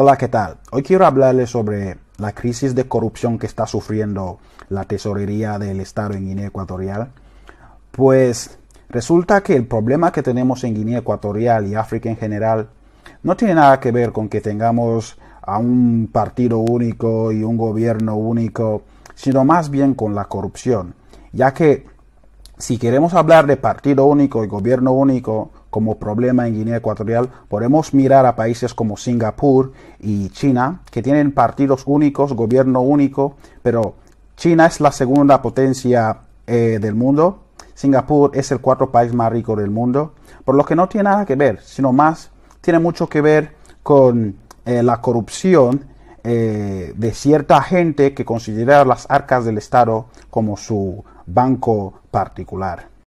Hola, ¿qué tal? Hoy quiero hablarles sobre la crisis de corrupción que está sufriendo la tesorería del Estado en Guinea Ecuatorial. Pues resulta que el problema que tenemos en Guinea Ecuatorial y África en general no tiene nada que ver con que tengamos a un partido único y un gobierno único, sino más bien con la corrupción, ya que si queremos hablar de partido único y gobierno único, como problema en Guinea Ecuatorial, podemos mirar a países como Singapur y China, que tienen partidos únicos, gobierno único, pero China es la segunda potencia eh, del mundo, Singapur es el cuarto país más rico del mundo, por lo que no tiene nada que ver, sino más tiene mucho que ver con eh, la corrupción eh, de cierta gente que considera las arcas del Estado como su banco particular.